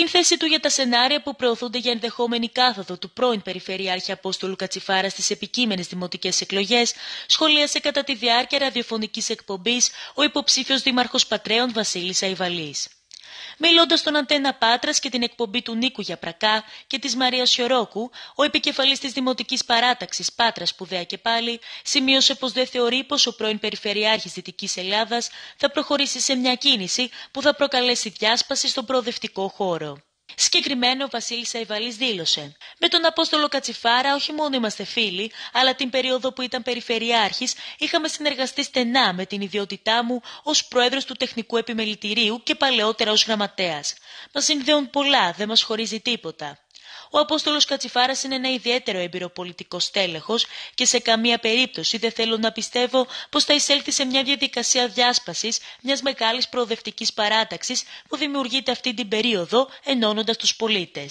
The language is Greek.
Στην θέση του για τα σενάρια που προωθούνται για ενδεχόμενη κάθοδο του πρώην Περιφερειάρχη Απόστολου Κατσιφάρα στις επικείμενες δημοτικές εκλογές, σχολίασε κατά τη διάρκεια ραδιοφωνικής εκπομπής ο υποψήφιος Δήμαρχος Πατρέων Βασίλης Αϊβαλής. Μιλώντας στον Αντένα Πάτρας και την εκπομπή του Νίκου Γιαπρακά και της Μαρίας Σιωρόκου, ο επικεφαλής της Δημοτικής Παράταξης Πάτρας Σπουδαία και πάλι, σημείωσε πως δεν θεωρεί πως ο πρώην Περιφερειάρχης Δυτικής Ελλάδας θα προχωρήσει σε μια κίνηση που θα προκαλέσει διάσπαση στον προοδευτικό χώρο. Συγκεκριμένο, ο Βασίλη Αϊβαλή δήλωσε: Με τον Απόστολο Κατσιφάρα όχι μόνο είμαστε φίλοι, αλλά την περίοδο που ήταν Περιφερειάρχης είχαμε συνεργαστεί στενά με την ιδιότητά μου ως πρόεδρος του Τεχνικού Επιμελητηρίου και παλαιότερα ως γραμματέας. Μας συνδέουν πολλά, δεν μας χωρίζει τίποτα. Ο Απόστολος Κατσιφάρας είναι ένα ιδιαίτερο έμπειρο πολιτικό στέλεχος και σε καμία περίπτωση δεν θέλω να πιστεύω πως θα εισέλθει σε μια διαδικασία διάσπασης μιας μεγάλης προοδευτικής παράταξης που δημιουργείται αυτή την περίοδο ενώνοντας τους πολίτες.